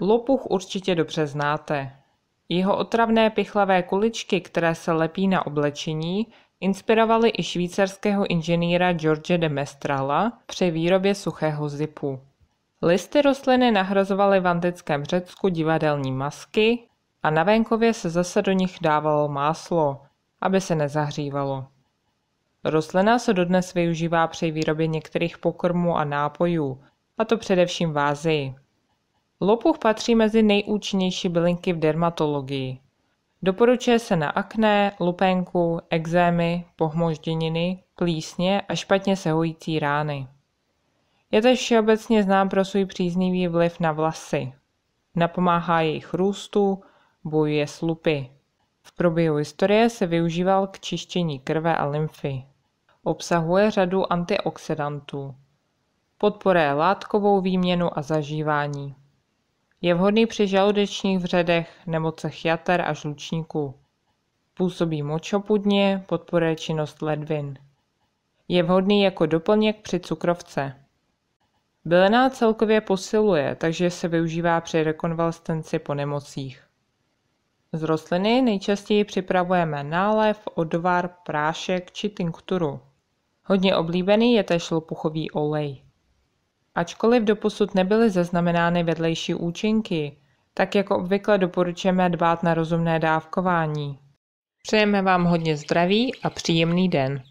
Lopuch určitě dobře znáte. Jeho otravné pichlavé kuličky, které se lepí na oblečení, inspirovaly i švýcarského inženýra George de Mestrala při výrobě suchého zipu. Listy rostliny nahrazovaly v antickém Řecku divadelní masky a na venkově se zase do nich dávalo máslo, aby se nezahřívalo. Rostlina se dodnes využívá při výrobě některých pokrmů a nápojů, a to především v Ázii. Lopuch patří mezi nejúčinnější bylinky v dermatologii. Doporučuje se na akné, lupenku, exémy, pohmožděniny, plísně a špatně se hojící rány. Je tež všeobecně znám pro svůj příznivý vliv na vlasy. Napomáhá jejich růstu, bojuje s lupy. V průběhu historie se využíval k čištění krve a lymfy. Obsahuje řadu antioxidantů. Podporuje látkovou výměnu a zažívání. Je vhodný při žaludečních vředech, nemocech jater a žlučníků. Působí močopudně, podporuje činnost ledvin. Je vhodný jako doplněk při cukrovce. Bylená celkově posiluje, takže se využívá při rekonvalescenci po nemocích. Z rostliny nejčastěji připravujeme nálev, odvar, prášek či tinkturu. Hodně oblíbený je též lopuchový olej. Ačkoliv doposud nebyly zaznamenány vedlejší účinky, tak jako obvykle doporučujeme dbát na rozumné dávkování. Přejeme vám hodně zdraví a příjemný den.